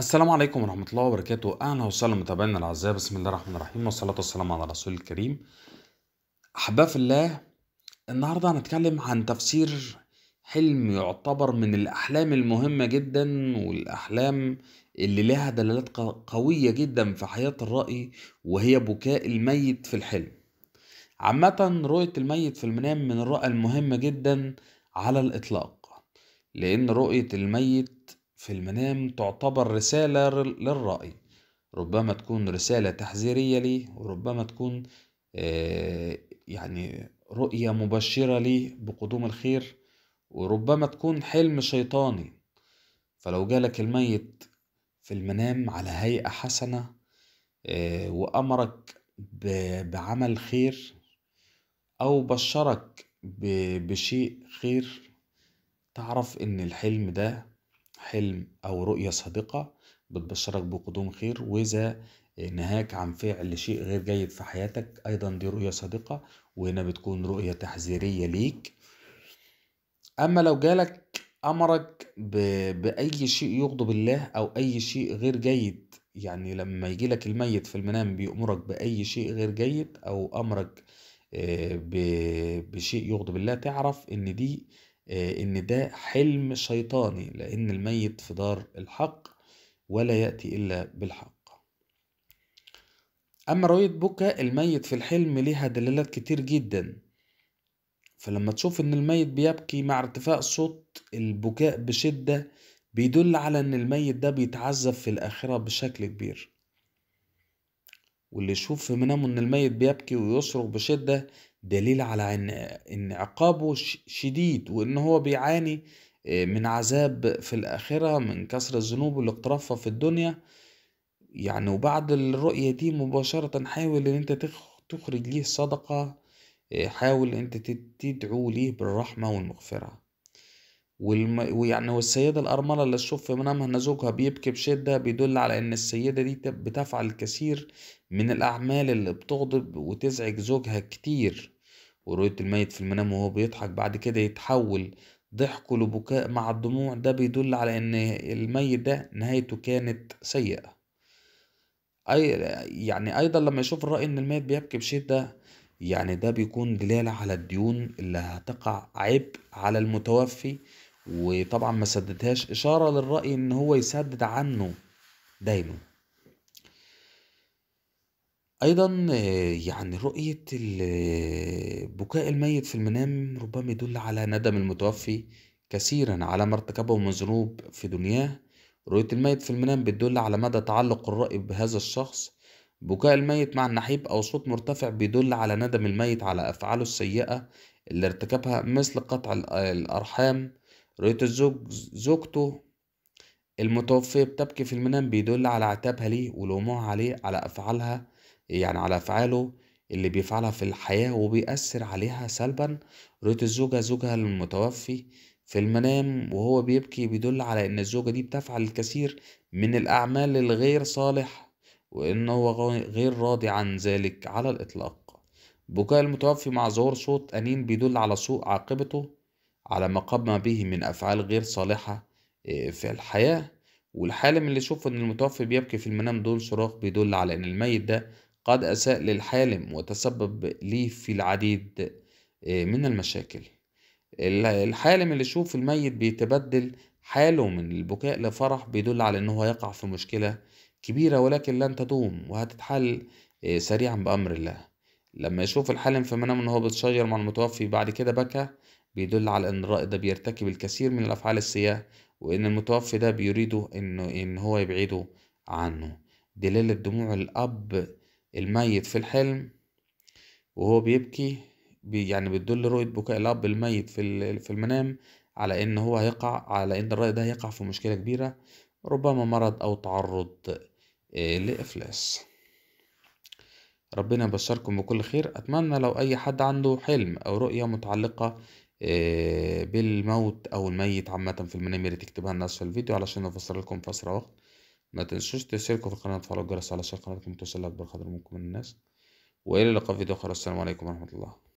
السلام عليكم ورحمة الله وبركاته أهلا وسهلا متابعينا الأعزاء بسم الله الرحمن الرحيم والصلاة والسلام على رسول الكريم أحباء في الله النهاردة هنتكلم عن تفسير حلم يعتبر من الأحلام المهمة جدا والأحلام اللي لها دلالات قوية جدا في حياة الرأي وهي بكاء الميت في الحلم عامة رؤية الميت في المنام من الرؤى المهمة جدا على الإطلاق لأن رؤية الميت في المنام تعتبر رسالة للرأي ربما تكون رسالة تحذيرية ليه وربما تكون آه، يعني رؤية مبشرة ليه بقدوم الخير وربما تكون حلم شيطاني فلو جالك الميت في المنام على هيئة حسنة آه، وأمرك بعمل خير أو بشرك بشيء خير تعرف إن الحلم ده حلم أو رؤية صادقة بتبشرك بقدوم خير وإذا نهاك عن فعل شيء غير جيد في حياتك أيضا دي رؤية صادقة وهنا بتكون رؤية تحذيرية ليك أما لو جالك أمرك ب... بأي شيء يغضب الله أو أي شيء غير جيد يعني لما يجيلك الميت في المنام بيأمرك بأي شيء غير جيد أو أمرك آه، ب... بشيء يغضب الله تعرف إن دي آه، إن ده حلم شيطاني لأن الميت في دار الحق ولا يأتي إلا بالحق أما رؤية بكى الميت في الحلم ليها دلالات كتير جدا فلما تشوف إن الميت بيبكي مع ارتفاع صوت البكاء بشدة بيدل على إن الميت ده بيتعذب في الآخرة بشكل كبير واللي يشوف في منامه إن الميت بيبكي ويصرخ بشدة دليل على ان ان عقابه شديد وان هو بيعاني آه، من عذاب في الآخرة من كسر الذنوب اللي اقترفها في الدنيا يعني وبعد الرؤية دي مباشرة حاول ان انت تخرج ليه صدقة آه، حاول انت تدعو ليه بالرحمة والمغفرة والم... ويعني والسيدة الأرملة اللي الصف منامها أن زوجها بيبكي بشدة بيدل على إن السيدة دي بتفعل الكثير من الأعمال اللي بتغضب وتزعج زوجها كتير ورؤية الميت في المنام وهو بيضحك بعد كده يتحول ضحكه لبكاء مع الدموع ده بيدل على إن الميت ده نهايته كانت سيئة أي يعني أيضا لما يشوف الرأي إن الميت بيبكي بشدة يعني ده بيكون دلالة على الديون اللي هتقع عبء على المتوفي وطبعا ما سددهاش إشارة للرأي إن هو يسدد عنه دايما أيضا آه، يعني رؤية بكاء الميت في المنام ربما يدل على ندم المتوفي كثيرا على ما ارتكبه من ذنوب في دنياه رؤية الميت في المنام بتدل على مدى تعلق الرأي بهذا الشخص بكاء الميت مع النحيب أو صوت مرتفع بيدل على ندم الميت على أفعاله السيئة اللي ارتكبها مثل قطع الأرحام رؤية الزوج زوجته المتوفية بتبكي في المنام بيدل على عتابها ليه ولومها عليه على أفعالها يعني على أفعاله اللي بيفعلها في الحياة وبيأثر عليها سلبا رؤية الزوجة زوجها المتوفي في المنام وهو بيبكي بيدل على إن الزوجة دي بتفعل الكثير من الأعمال الغير صالح وإن هو غير راضي عن ذلك على الإطلاق بكاء المتوفي مع ظهور صوت أنين بيدل على سوء عاقبته على ما قام به من أفعال غير صالحة آه، في الحياة والحالم اللي يشوف إن المتوفي بيبكي في المنام دون صراخ بيدل على إن الميت ده قد أساء للحالم وتسبب ليه في العديد آه، من المشاكل الحالم اللي يشوف الميت بيتبدل حاله من البكاء لفرح بيدل على إنه يقع في مشكلة كبيرة ولكن لن تدوم وهتتحل آه، سريعا بأمر الله لما يشوف الحالم في منامه إن هو بيتشير مع المتوفي بعد كده بكى بيدل على إن الرائد ده بيرتكب الكثير من الأفعال السيئة وإن المتوفي ده بيريده إنه إن هو يبعده عنه دلالة دموع الأب الميت في الحلم وهو بيبكي بي يعني بتدل رؤية بكاء الأب الميت في في المنام على إن هو هيقع على إن الرائد ده هيقع في مشكلة كبيرة ربما مرض أو تعرض آه، لإفلاس ربنا يبشركم بكل خير أتمنى لو أي حد عنده حلم أو رؤية متعلقة آه، بالموت أو الميت عامة في المنام ياريت تكتبها لنا أسفل الفيديو علشان نفسر لكم في أسرع وقت ما تنسوش تشتركوا في القناة وتفعلوا الجرس علشان قناتكم توصل لأكبر قدر ممكن من الناس وإلى اللقاء في فيديو آخر السلام عليكم ورحمة الله